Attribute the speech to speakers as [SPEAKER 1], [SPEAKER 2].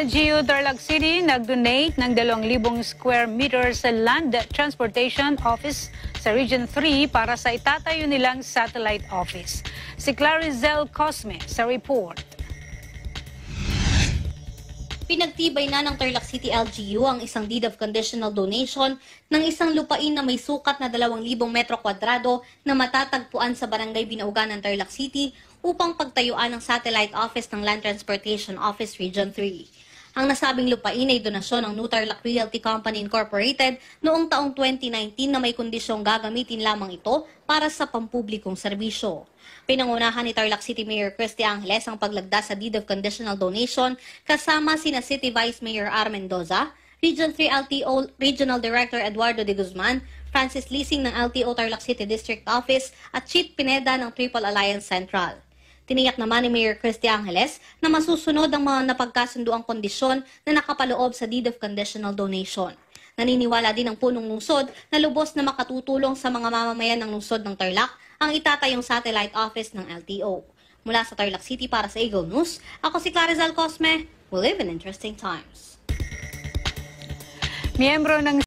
[SPEAKER 1] LGU Tarlac City nag-donate ng 2,000 square meters sa Land Transportation Office sa Region 3 para sa itatayo nilang satellite office. Si Clarizel Cosme sa report.
[SPEAKER 2] Pinagtibay na ng Tarlac City LGU ang isang deed of conditional donation ng isang lupain na may sukat na 2,000 metro kwadrado na matatagpuan sa barangay Binaugan ng Tarlac City upang pagtayuan ng satellite office ng Land Transportation Office Region 3. Ang nasabing lupain ay donasyon ng Nutarlac Realty Company Incorporated noong taong 2019 na may kondisyong gagamitin lamang ito para sa pampublikong serbisyo. Pinangunahan ni Tarlac City Mayor Christy Angeles ang paglagda sa deed of conditional donation kasama sina City Vice Mayor R. Mendoza, Region 3 LTO Regional Director Eduardo de Guzman, Francis Leasing ng LTO Tarlac City District Office at Chief Pineda ng Triple Alliance Central. Tiniyak naman ni Mayor Christy Angeles na masusunod ang mga napagkasunduang kondisyon na nakapaloob sa deed of conditional donation. Naniniwala din ang punong lungsod na lubos na makatutulong sa mga mamamayan ng lungsod ng Tarlac ang itatayong satellite office ng LTO. Mula sa Tarlac City para sa Eagle News, ako si Clarizal Cosme. We live in interesting times. Miyembro ng